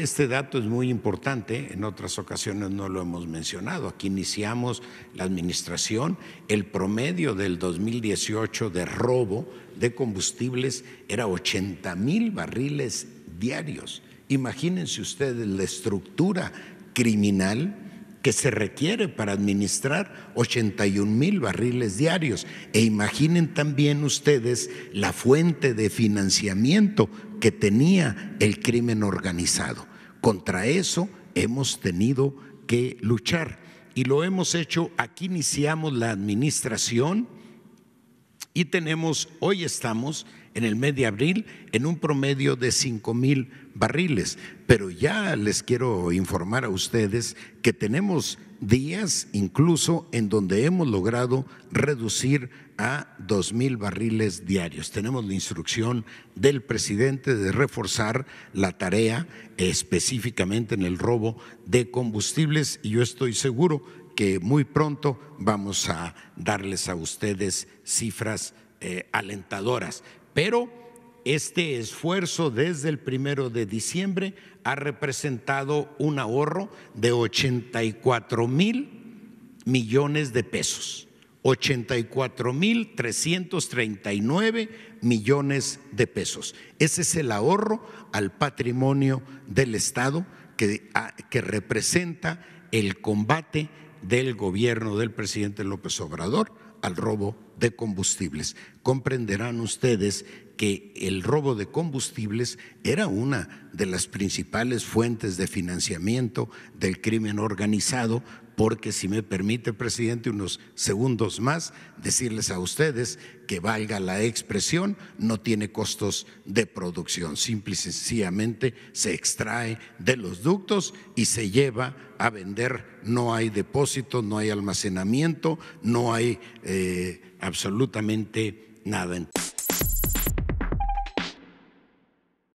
Este dato es muy importante, en otras ocasiones no lo hemos mencionado. Aquí iniciamos la administración, el promedio del 2018 de robo de combustibles era 80 mil barriles diarios. Imagínense ustedes la estructura criminal que se requiere para administrar 81 mil barriles diarios. E imaginen también ustedes la fuente de financiamiento que tenía el crimen organizado. Contra eso hemos tenido que luchar y lo hemos hecho, aquí iniciamos la administración y tenemos, hoy estamos en el mes de abril en un promedio de cinco mil barriles, pero ya les quiero informar a ustedes que tenemos días incluso en donde hemos logrado reducir a dos mil barriles diarios. Tenemos la instrucción del presidente de reforzar la tarea específicamente en el robo de combustibles y yo estoy seguro que muy pronto vamos a darles a ustedes cifras eh, alentadoras. Pero este esfuerzo desde el primero de diciembre ha representado un ahorro de 84 mil millones de pesos. 84 mil 339 millones de pesos. Ese es el ahorro al patrimonio del Estado que ah, representa el combate del gobierno del presidente López Obrador al robo de combustibles. Comprenderán ustedes que el robo de combustibles era una de las principales fuentes de financiamiento del crimen organizado, porque si me permite, presidente, unos segundos más, decirles a ustedes que valga la expresión, no tiene costos de producción, simple y sencillamente se extrae de los ductos y se lleva a vender, no hay depósito, no hay almacenamiento, no hay... Eh, absolutamente nada.